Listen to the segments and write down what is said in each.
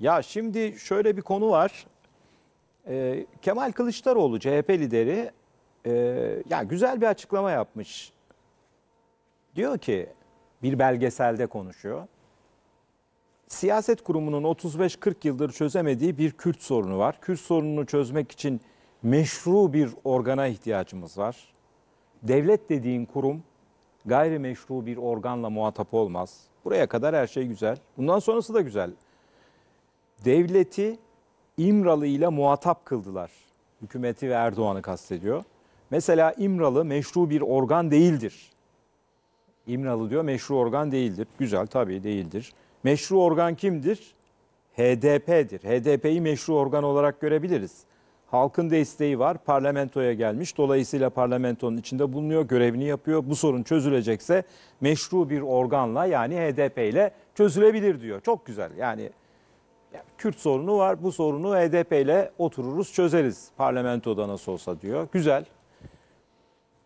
Ya şimdi şöyle bir konu var. E, Kemal Kılıçdaroğlu CHP lideri e, yani güzel bir açıklama yapmış. Diyor ki bir belgeselde konuşuyor. Siyaset kurumunun 35-40 yıldır çözemediği bir Kürt sorunu var. Kürt sorununu çözmek için meşru bir organa ihtiyacımız var. Devlet dediğin kurum gayrimeşru bir organla muhatap olmaz. Buraya kadar her şey güzel. Bundan sonrası da güzel devleti İmralı ile muhatap kıldılar. Hükümeti ve Erdoğan'ı kastediyor. Mesela İmralı meşru bir organ değildir. İmralı diyor meşru organ değildir. Güzel tabii değildir. Meşru organ kimdir? HDP'dir. HDP'yi meşru organ olarak görebiliriz. Halkın desteği var, parlamentoya gelmiş. Dolayısıyla parlamentonun içinde bulunuyor, görevini yapıyor. Bu sorun çözülecekse meşru bir organla yani HDP ile çözülebilir diyor. Çok güzel. Yani Kürt sorunu var. Bu sorunu HDP e ile otururuz, çözeriz. Parlamentoda nasıl olsa diyor. Güzel.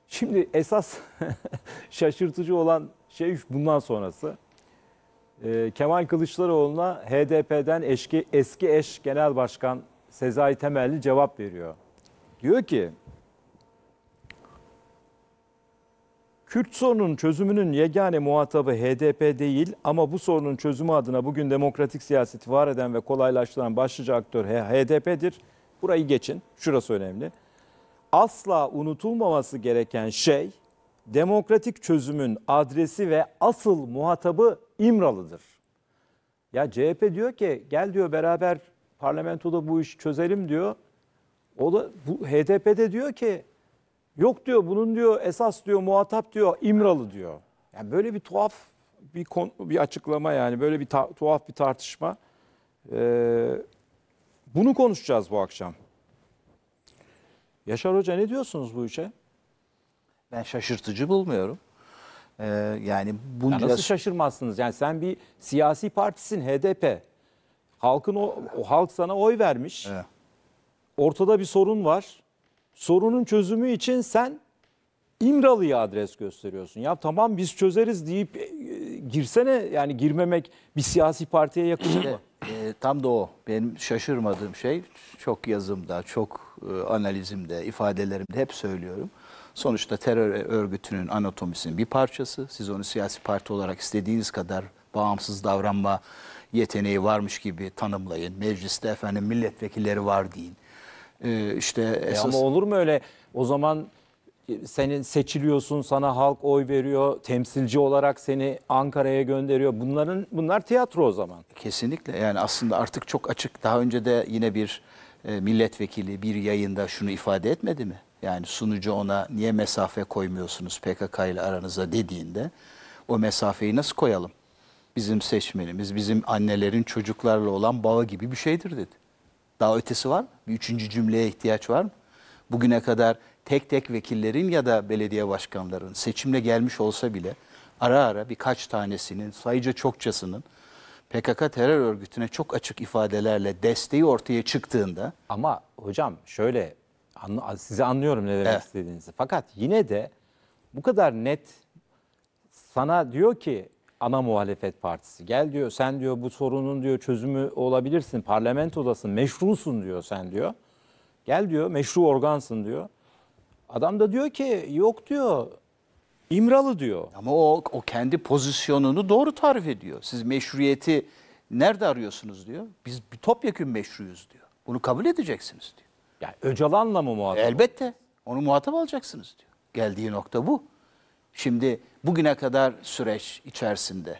Şimdi esas şaşırtıcı olan şey bundan sonrası. Ee, Kemal Kılıçdaroğlu'na HDP'den eski, eski eş genel başkan Sezai Temelli cevap veriyor. Diyor ki Kürt sorunun çözümünün yegane muhatabı HDP değil ama bu sorunun çözümü adına bugün demokratik siyaseti var eden ve kolaylaştıran başlıca aktör HDP'dir. Burayı geçin. Şurası önemli. Asla unutulmaması gereken şey demokratik çözümün adresi ve asıl muhatabı İmralı'dır. Ya CHP diyor ki gel diyor beraber parlamentoda bu işi çözelim diyor. O da bu HDP'de diyor ki Yok diyor bunun diyor esas diyor muhatap diyor İmralı diyor. Yani böyle bir tuhaf bir konu, bir açıklama yani böyle bir ta, tuhaf bir tartışma. Ee, bunu konuşacağız bu akşam. Yaşar Hoca ne diyorsunuz bu işe? Ben şaşırtıcı bulmuyorum. Ee, yani bunca... Ya nasıl şaşırmazsınız? Yani sen bir siyasi partisin HDP. Halkın o, o halk sana oy vermiş. Evet. Ortada bir sorun var sorunun çözümü için sen İmralı'ya adres gösteriyorsun. Ya tamam biz çözeriz deyip e, girsene yani girmemek bir siyasi partiye yakışır mı? E, tam da o. Benim şaşırmadığım şey çok yazımda, çok e, analizimde, ifadelerimde hep söylüyorum. Sonuçta terör örgütünün anatomisinin bir parçası. Siz onu siyasi parti olarak istediğiniz kadar bağımsız davranma yeteneği varmış gibi tanımlayın. Mecliste efendim milletvekilleri var deyin. Ee, işte esas... E ama olur mu öyle? O zaman e, senin seçiliyorsun, sana halk oy veriyor, temsilci olarak seni Ankara'ya gönderiyor. Bunların bunlar tiyatro o zaman. Kesinlikle. Yani aslında artık çok açık. Daha önce de yine bir e, milletvekili bir yayında şunu ifade etmedi mi? Yani sunucu ona niye mesafe koymuyorsunuz PKK ile aranıza dediğinde o mesafeyi nasıl koyalım? Bizim seçmenimiz, bizim annelerin çocuklarla olan bağı gibi bir şeydir dedi. Daha ötesi var mı? Bir üçüncü cümleye ihtiyaç var mı? Bugüne kadar tek tek vekillerin ya da belediye başkanlarının seçimle gelmiş olsa bile ara ara birkaç tanesinin sayıca çokçasının PKK terör örgütüne çok açık ifadelerle desteği ortaya çıktığında ama hocam şöyle anla, sizi anlıyorum ne demek evet. istediğinizi. Fakat yine de bu kadar net sana diyor ki ana muhalefet partisi. Gel diyor sen diyor bu sorunun diyor çözümü olabilirsin. Parlamentodasın, meşrusun diyor sen diyor. Gel diyor meşru organsın diyor. Adam da diyor ki yok diyor İmralı diyor. Ama o, o kendi pozisyonunu doğru tarif ediyor. Siz meşruiyeti nerede arıyorsunuz diyor. Biz bir topyekun meşruyuz diyor. Bunu kabul edeceksiniz diyor. Yani Öcalan'la mı muhatap? Elbette. Onu muhatap alacaksınız diyor. Geldiği nokta bu. Şimdi bugüne kadar süreç içerisinde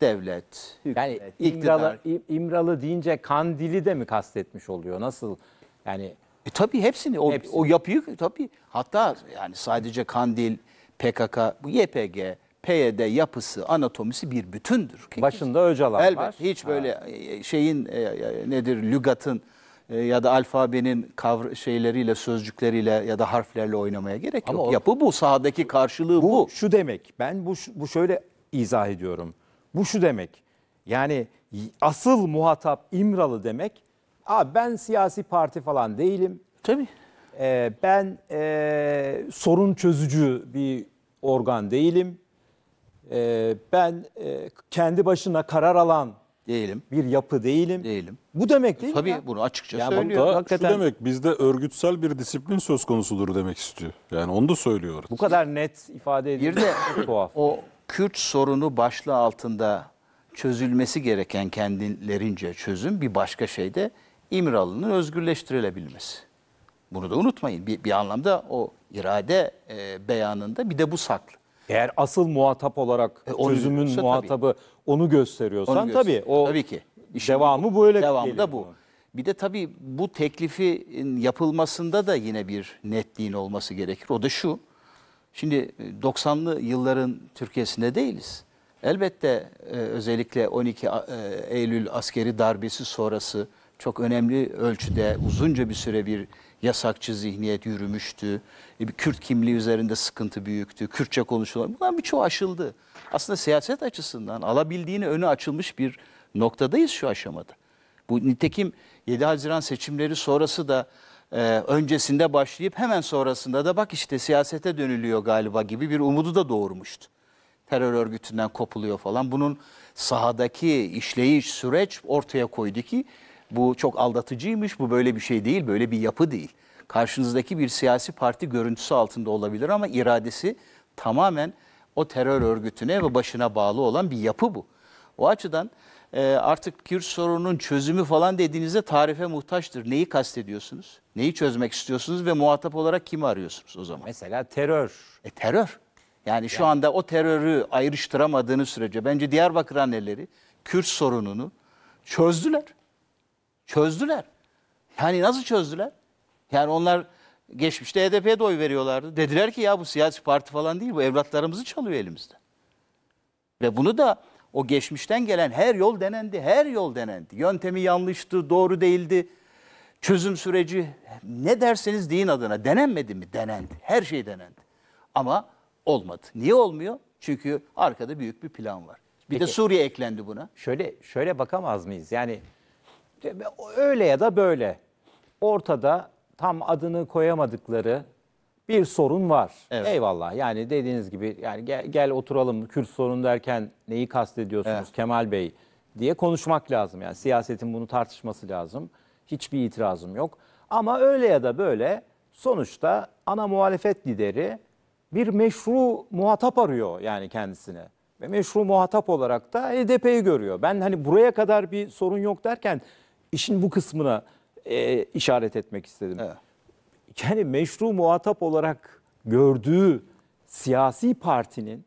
devlet, hükümet, yani İmralı, iktidar. İmralı deyince Kandili de mi kastetmiş oluyor? Nasıl yani? E, tabii hepsini o, hepsini. o yapıyı tabii hatta yani sadece Kandil, PKK, bu YPG, PYD yapısı, anatomisi bir bütündür. Başında Öcalan Elbet, var. Elbet hiç böyle ha. E, e, şeyin e, nedir lügatın e, ya da alfabenin kavr şeyleriyle, sözcükleriyle ya da harflerle oynamaya gerek Ama yok. O, Yapı bu, sahadaki karşılığı bu. Bu şu demek, ben bu, bu şöyle izah ediyorum. Bu şu demek, yani asıl muhatap İmralı demek, Abi ben siyasi parti falan değilim. Tabii. Ee, ben e, sorun çözücü bir organ değilim. Ee, ben e, kendi başına karar alan Değilim. Bir yapı değilim. Değilim. Bu demek değil Tabii mi? Tabii bunu açıkça yani söylüyor. Hatta hakikaten... şu demek bizde örgütsel bir disiplin söz konusudur demek istiyor. Yani onu da söylüyor. Bu kadar net ifade ediyor. Bir de tuhaf. o Kürt sorunu başlığı altında çözülmesi gereken kendilerince çözüm bir başka şey de İmralı'nın özgürleştirilebilmesi. Bunu da unutmayın. Bir, bir anlamda o irade e, beyanında bir de bu saklı. Eğer asıl muhatap olarak e, çözümün muhatabı tabii onu gösteriyorsan onu tabii o tabii ki. İşte devamı bu, böyle devamı da bu. Bir de tabii bu teklifin yapılmasında da yine bir netliğin olması gerekir. O da şu. Şimdi 90'lı e, yılların Türkiye'sinde değiliz. Elbette e, özellikle 12 e, Eylül askeri darbesi sonrası çok önemli ölçüde uzunca bir süre bir yasakçı zihniyet yürümüştü. E, bir Kürt kimliği üzerinde sıkıntı büyüktü. Kürtçe konuşulan Bundan birçoğu aşıldı. Aslında siyaset açısından alabildiğini önü açılmış bir noktadayız şu aşamada. Bu nitekim 7 Haziran seçimleri sonrası da e, öncesinde başlayıp hemen sonrasında da bak işte siyasete dönülüyor galiba gibi bir umudu da doğurmuştu terör örgütünden kopuluyor falan. Bunun sahadaki işleyiş, süreç ortaya koydu ki bu çok aldatıcıymış, bu böyle bir şey değil, böyle bir yapı değil. Karşınızdaki bir siyasi parti görüntüsü altında olabilir ama iradesi tamamen o terör örgütüne ve başına bağlı olan bir yapı bu. O açıdan e, artık Kürt sorunun çözümü falan dediğinizde tarife muhtaçtır. Neyi kastediyorsunuz? Neyi çözmek istiyorsunuz ve muhatap olarak kimi arıyorsunuz o zaman? Mesela terör. E terör. Yani şu yani. anda o terörü ayrıştıramadığınız sürece bence Diyarbakır anneleri Kürt sorununu çözdüler. Çözdüler. Yani nasıl çözdüler? Yani onlar geçmişte HDP'ye e de oy veriyorlardı. Dediler ki ya bu siyasi parti falan değil bu evlatlarımızı çalıyor elimizde. Ve bunu da o geçmişten gelen her yol denendi, her yol denendi. Yöntemi yanlıştı, doğru değildi. Çözüm süreci ne derseniz deyin adına denenmedi mi? Denendi. Her şey denendi. Ama olmadı. Niye olmuyor? Çünkü arkada büyük bir plan var. Bir Peki, de Suriye eklendi buna. Şöyle şöyle bakamaz mıyız? Yani öyle ya da böyle ortada tam adını koyamadıkları bir sorun var. Evet. Eyvallah. Yani dediğiniz gibi yani gel, gel oturalım Kürt sorunu derken neyi kastediyorsunuz evet. Kemal Bey diye konuşmak lazım. Yani siyasetin bunu tartışması lazım. Hiçbir itirazım yok. Ama öyle ya da böyle sonuçta ana muhalefet lideri bir meşru muhatap arıyor yani kendisine. Ve meşru muhatap olarak da HDP'yi görüyor. Ben hani buraya kadar bir sorun yok derken işin bu kısmına e, işaret etmek istedim. Evet. Yani meşru muhatap olarak gördüğü siyasi partinin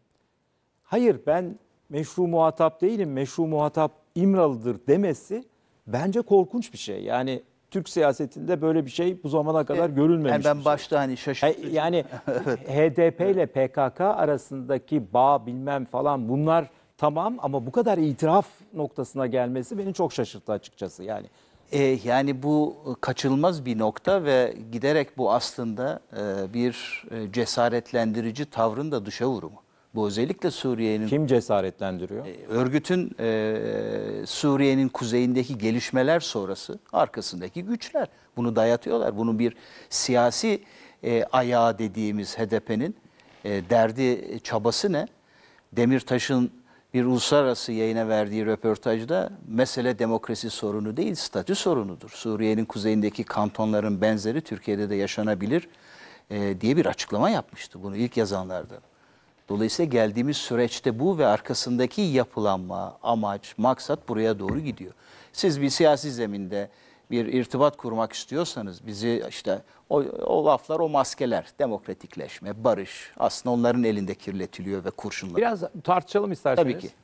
hayır ben meşru muhatap değilim, meşru muhatap İmralı'dır demesi bence korkunç bir şey. Yani Türk siyasetinde böyle bir şey bu zamana e, kadar e, görülmemiş. Yani ben başta hani şaşırdım. E, yani HDP ile PKK arasındaki bağ bilmem falan bunlar tamam ama bu kadar itiraf noktasına gelmesi beni çok şaşırttı açıkçası yani. E, yani bu kaçılmaz bir nokta ve giderek bu aslında e, bir e, cesaretlendirici tavrın da dışa vurumu. Bu özellikle Suriye'nin... Kim cesaretlendiriyor? E, örgütün e, Suriye'nin kuzeyindeki gelişmeler sonrası arkasındaki güçler. Bunu dayatıyorlar. Bunu bir siyasi e, ayağı dediğimiz HDP'nin e, derdi, e, çabası ne? Demirtaş'ın bir uluslararası yayına verdiği röportajda mesele demokrasi sorunu değil, statü sorunudur. Suriye'nin kuzeyindeki kantonların benzeri Türkiye'de de yaşanabilir e, diye bir açıklama yapmıştı. Bunu ilk yazanlardan. Dolayısıyla geldiğimiz süreçte bu ve arkasındaki yapılanma, amaç, maksat buraya doğru gidiyor. Siz bir siyasi zeminde bir irtibat kurmak istiyorsanız bizi işte o, o laflar o maskeler demokratikleşme barış aslında onların elinde kirletiliyor ve kurşunlar. Biraz tartışalım isterseniz. Tabii ki.